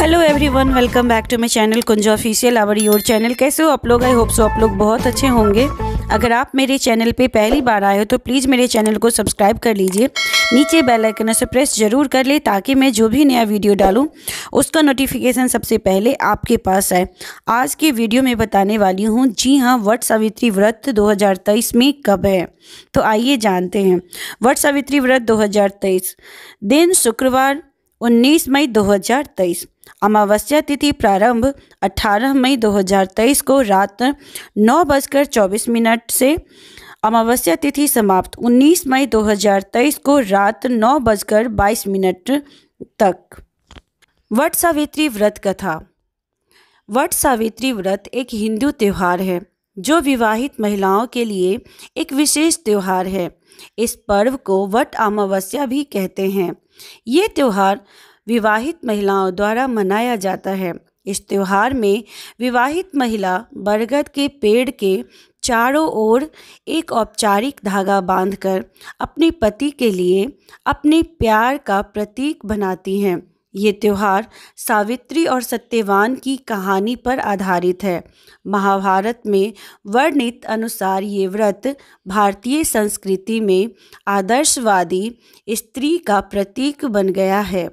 hello everyone welcome back to my channel Kunja official our your channel कैसे हो आप लोग आई होप सो आप लोग बहुत अच्छे होंगे अगर आप मेरे चैनल पे पहली बार आए हो तो प्लीज़ मेरे चैनल को सब्सक्राइब कर लीजिए नीचे बेल आइकन से प्रेस जरूर कर ले ताकि मैं जो भी नया वीडियो डालूं उसका नोटिफिकेशन सबसे पहले आपके पास आए आज के वीडियो में बताने वाली हूँ जी हाँ वट सावित्री व्रत 2023 में कब है तो आइए जानते हैं वट सावित्री व्रत 2023 दिन शुक्रवार 19 मई 2023 अमावस्या तिथि प्रारंभ 18 मई 2023 को रात नौ बजकर चौबीस मिनट से अमावस्या तिथि समाप्त 19 मई 2023 को रात नौ बजकर बाईस मिनट तक वट सावित्री व्रत कथा वट सावित्री व्रत एक हिंदू त्यौहार है जो विवाहित महिलाओं के लिए एक विशेष त्यौहार है इस पर्व को वट अमावस्या भी कहते हैं ये त्यौहार विवाहित महिलाओं द्वारा मनाया जाता है इस त्यौहार में विवाहित महिला बरगद के पेड़ के चारों ओर एक औपचारिक धागा बांधकर अपने पति के लिए अपने प्यार का प्रतीक बनाती हैं ये त्यौहार सावित्री और सत्यवान की कहानी पर आधारित है महाभारत में वर्णित अनुसार ये व्रत भारतीय संस्कृति में आदर्शवादी स्त्री का प्रतीक बन गया है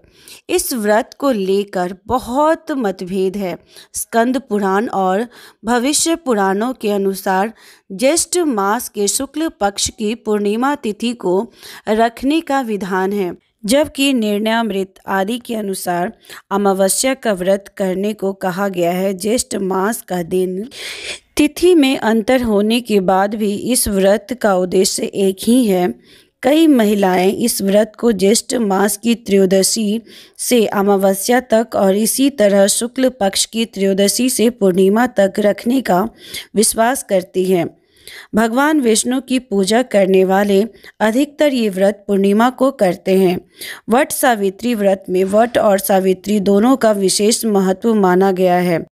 इस व्रत को लेकर बहुत मतभेद है स्कंद पुराण और भविष्य पुराणों के अनुसार ज्येष्ठ मास के शुक्ल पक्ष की पूर्णिमा तिथि को रखने का विधान है जबकि निर्णयामृत आदि के अनुसार अमावस्या का व्रत करने को कहा गया है ज्येष्ठ मास का दिन तिथि में अंतर होने के बाद भी इस व्रत का उद्देश्य एक ही है कई महिलाएं इस व्रत को ज्येष्ठ मास की त्रयोदशी से अमावस्या तक और इसी तरह शुक्ल पक्ष की त्रयोदशी से पूर्णिमा तक रखने का विश्वास करती हैं भगवान विष्णु की पूजा करने वाले अधिकतर ये व्रत पूर्णिमा को करते हैं वट सावित्री व्रत में वट और सावित्री दोनों का विशेष महत्व माना गया है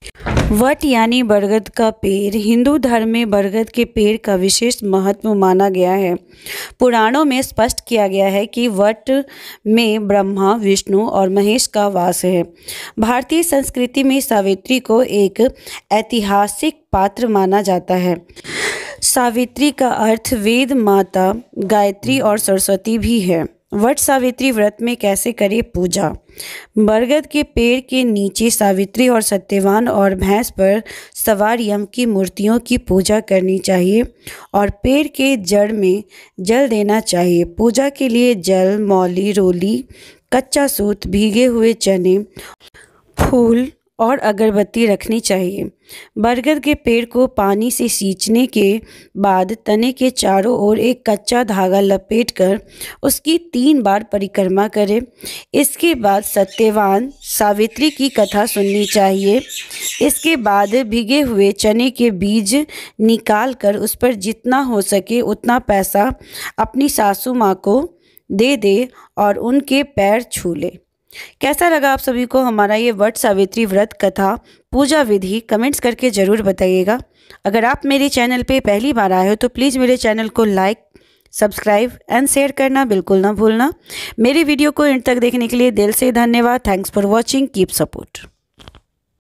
वट यानी बरगद का पेड़ हिंदू धर्म में बरगद के पेड़ का विशेष महत्व माना गया है पुराणों में स्पष्ट किया गया है कि वट में ब्रह्मा विष्णु और महेश का वास है भारतीय संस्कृति में सावित्री को एक ऐतिहासिक पात्र माना जाता है सावित्री का अर्थ वेद माता गायत्री और सरस्वती भी है वट सावित्री व्रत में कैसे करें पूजा बरगद के पेड़ के नीचे सावित्री और सत्यवान और भैंस पर सवार यम की मूर्तियों की पूजा करनी चाहिए और पेड़ के जड़ में जल देना चाहिए पूजा के लिए जल मौली रोली कच्चा सूत भीगे हुए चने फूल और अगरबत्ती रखनी चाहिए बरगद के पेड़ को पानी से सींचने के बाद तने के चारों ओर एक कच्चा धागा लपेटकर उसकी तीन बार परिक्रमा करें इसके बाद सत्यवान सावित्री की कथा सुननी चाहिए इसके बाद भिगे हुए चने के बीज निकाल कर उस पर जितना हो सके उतना पैसा अपनी सासू माँ को दे दे और उनके पैर छू लें कैसा लगा आप सभी को हमारा ये वट सावित्री व्रत कथा पूजा विधि कमेंट्स करके ज़रूर बताइएगा अगर आप मेरे चैनल पे पहली बार आए हो तो प्लीज़ मेरे चैनल को लाइक सब्सक्राइब एंड शेयर करना बिल्कुल ना भूलना मेरी वीडियो को इंड तक देखने के लिए दिल से धन्यवाद thanks for watching keep support